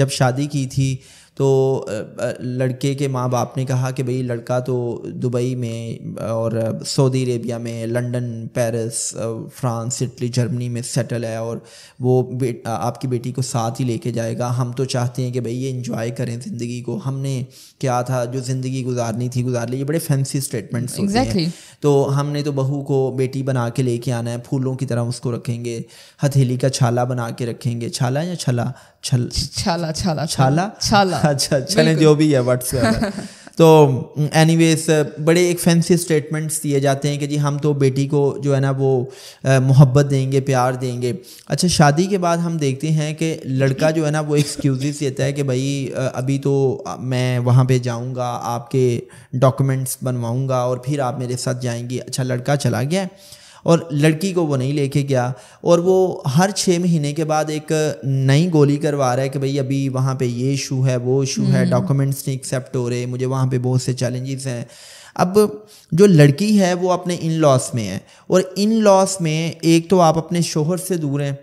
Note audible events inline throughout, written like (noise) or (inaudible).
जब शादी की थी तो लड़के के माँ बाप ने कहा कि भाई लड़का तो दुबई में और सऊदी अरेबिया में London Paris France Italy Germany में सेटल है और वो बे, आपकी बेटी को साथ ही लेके जाएगा हम तो चाहते हैं कि भाई ये इंजॉय करें ज़िंदगी को हमने क्या था जो ज़िंदगी गुजारनी थी गुजार ली ये बड़े फैंसी स्टेटमेंट्स exactly. हैं तो हमने तो बहू को बेटी बना के लेके आना है फूलों की तरह उसको रखेंगे हथेली का छाला बना के रखेंगे छाला या छला छल छाला छाला छाला छाला अच्छा, अच्छा। चले जो भी है व्हाट्सएप (laughs) तो वेज बड़े एक फैंसी स्टेटमेंट्स दिए जाते हैं कि जी हम तो बेटी को जो है ना वो मोहब्बत देंगे प्यार देंगे अच्छा शादी के बाद हम देखते हैं कि लड़का जो है ना वो एक्सक्यूजेस देता है कि भाई अभी तो मैं वहाँ पे जाऊँगा आपके डॉक्यूमेंट्स बनवाऊँगा और फिर आप मेरे साथ जाएंगी अच्छा लड़का चला गया और लड़की को वो नहीं लेके गया और वो हर छः महीने के बाद एक नई गोली करवा रहा है कि भाई अभी वहाँ पे ये इशू है वो इशू है हम्म। डॉक्यूमेंट्स नहीं एक्सेप्ट हो रहे मुझे वहाँ पे बहुत से चैलेंजेस हैं अब जो लड़की है वो अपने इन लॉस में है और इन लॉस में एक तो आप अपने शोहर से दूर हैं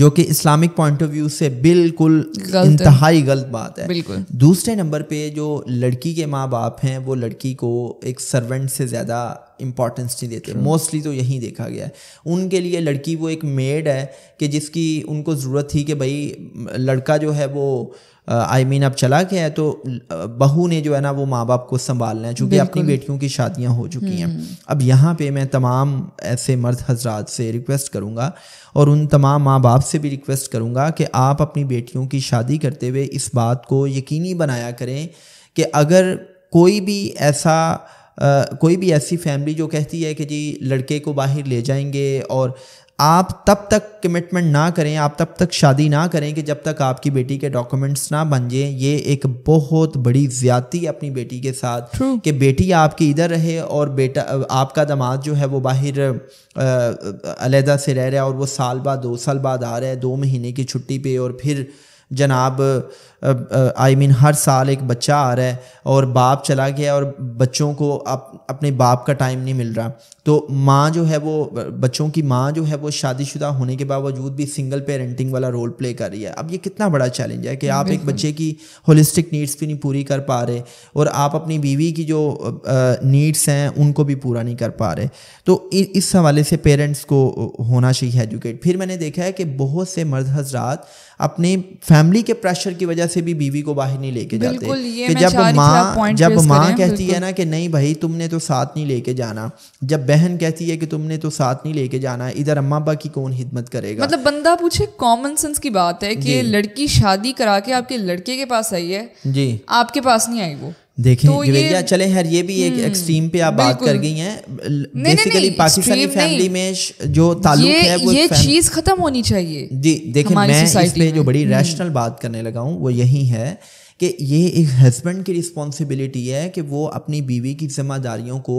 जो कि इस्लामिक पॉइंट ऑफ व्यू से बिल्कुल इंतहाई गलत बात है बिल्कुल दूसरे नंबर पे जो लड़की के माँ बाप हैं वो लड़की को एक सर्वेंट से ज़्यादा इंपॉर्टेंस नहीं देते मोस्टली तो यही देखा गया है उनके लिए लड़की वो एक मेड है कि जिसकी उनको ज़रूरत थी कि भाई लड़का जो है वो आई मीन अब चला गया है तो बहू ने जो है ना वो माँ बाप को संभालना है चूँकि अपनी बेटियों की शादियाँ हो चुकी हैं हम्म। अब यहाँ पे मैं तमाम ऐसे मर्द हजरात से रिक्वेस्ट करूँगा और उन तमाम माँ बाप से भी रिक्वेस्ट करूँगा कि आप अपनी बेटियों की शादी करते हुए इस बात को यकीनी बनाया करें कि अगर कोई भी ऐसा कोई भी ऐसी फैमिली जो कहती है कि जी लड़के को बाहर ले जाएंगे और आप तब तक कमिटमेंट ना करें आप तब तक शादी ना करें कि जब तक आपकी बेटी के डॉक्यूमेंट्स ना बन जाएं ये एक बहुत बड़ी ज्यादती अपनी बेटी के साथ True. कि बेटी आपकी इधर रहे और बेटा आपका दामाद जो है वो बाहर अलहदा से रह रहा है और वो साल बाद दो साल बाद आ रहा है दो महीने की छुट्टी पे और फिर जनाब आई मीन हर साल एक बच्चा आ रहा है और बाप चला गया और बच्चों को अप, अपने बाप का टाइम नहीं मिल रहा तो माँ जो है वो बच्चों की माँ जो है वो शादीशुदा होने के बावजूद भी सिंगल पेरेंटिंग वाला रोल प्ले कर रही है अब ये कितना बड़ा चैलेंज है कि आप एक बच्चे की होलिस्टिक नीड्स भी नहीं पूरी कर पा रहे और आप अपनी बीवी की जो नीड्स हैं उनको भी पूरा नहीं कर पा रहे तो इस हवाले से पेरेंट्स को होना चाहिए एजुकेट फिर मैंने देखा है कि बहुत से मर्द हजरात अपने फैमिली के प्रेशर की वजह से भी बीवी को बाहर नहीं लेके जाते कि जब माँ जब माँ कहती है ना कि नहीं भाई तुमने तो साथ नहीं लेके जाना जब बहन कहती है कि तुमने तो साथ नहीं लेके जाना इधर अम्मा अब्बा की कौन हिदमत करेगा मतलब बंदा पूछे कॉमन सेंस की बात है कि लड़की शादी करा के आपके लड़के के पास आई है जी आपके पास नहीं आई वो देखें तो ये, चले हर ये भी एक एक्सट्रीम हम्म, पे आप बात कर गई हैं बेसिकली पाकिस्तानी फैमिली में जो ताल्लुक है वो ये चीज खत्म होनी चाहिए जी देखिए मैं इस पे जो बड़ी रैशनल हम्म। बात करने लगा हूँ वो यही है कि ये एक हस्बैंड की रिस्पॉन्सिबिलिटी है कि वो अपनी बीवी की जिम्मेदारियों को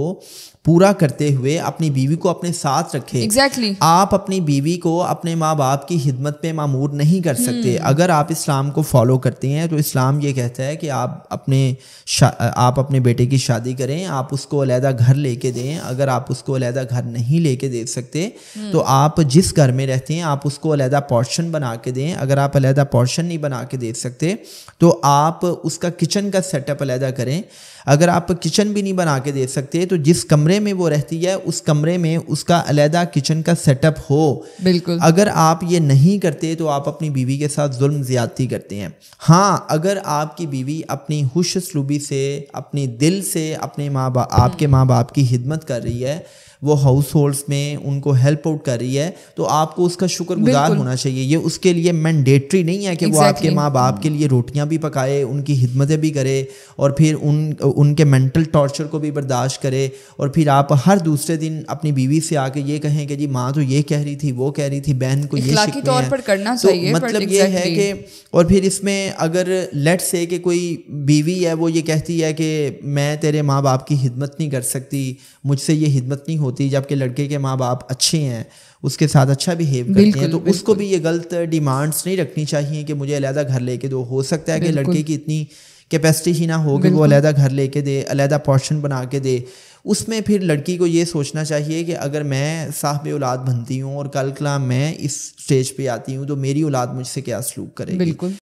पूरा करते हुए अपनी बीवी को अपने साथ रखे एग्जैक्टली exactly. आप अपनी बीवी को अपने माँ बाप की हिदमत पे मामूर नहीं कर सकते hmm. अगर आप इस्लाम को फॉलो करते हैं तो इस्लाम ये कहता है कि आप अपने आप अपने बेटे की शादी करें आप उसको अलहदा घर लेके दें अगर आप उसको अलहदा घर नहीं लेके दे सकते hmm. तो आप जिस घर में रहते हैं आप उसको अलहदा पोर्शन बना के दें अगर आप अलहदा पोर्शन नहीं बना के दे सकते तो आप आप उसका किचन का सेटअप अलहदा करें अगर आप किचन भी नहीं बना के दे सकते तो जिस कमरे में वो रहती है उस कमरे में उसका अलहदा किचन का सेटअप हो बिल्कुल अगर आप ये नहीं करते तो आप अपनी बीवी के साथ जुल्म ज़्यादती करते हैं हाँ अगर आपकी बीवी अपनी हुश सलूबी से अपने दिल से अपने माँ बाप आपके माँ बाप की हिदमत कर रही है वो हाउस होल्ड्स में उनको हेल्प आउट कर रही है तो आपको उसका शुक्रगुजार होना चाहिए ये उसके लिए मैंडेटरी नहीं है कि exactly. वो आपके माँ बाप के लिए रोटियां भी पकाए आए उनकी हिदमतें भी करे और फिर उन उनके मेंटल टॉर्चर को भी बर्दाश्त करे और फिर आप हर दूसरे दिन अपनी बीवी से आके ये कहें कि जी माँ तो ये कह रही थी वो कह रही थी बहन को ये तौर पर करना तो चाहिए मतलब ये है कि और फिर इसमें अगर लेट से कि कोई बीवी है वो ये कहती है कि मैं तेरे माँ बाप की हिदमत नहीं कर सकती मुझसे ये हिदमत नहीं होती जबकि लड़के के माँ बाप अच्छे हैं उसके साथ अच्छा बिहेव करती हैं तो उसको भी ये गलत डिमांड्स नहीं रखनी चाहिए कि मुझे अलहदा घर लेके दो हो सकता है कि लड़के की इतनी कैपेसिटी ही ना हो कि वो अलहदा घर लेके दे अलहदा पोर्शन बना के दे उसमें फिर लड़की को ये सोचना चाहिए कि अगर मैं साहब औलाद बनती हूँ और कल कला मैं इस स्टेज पे आती हूँ तो मेरी औलाद मुझसे क्या सलूक करेगी बिल्कुल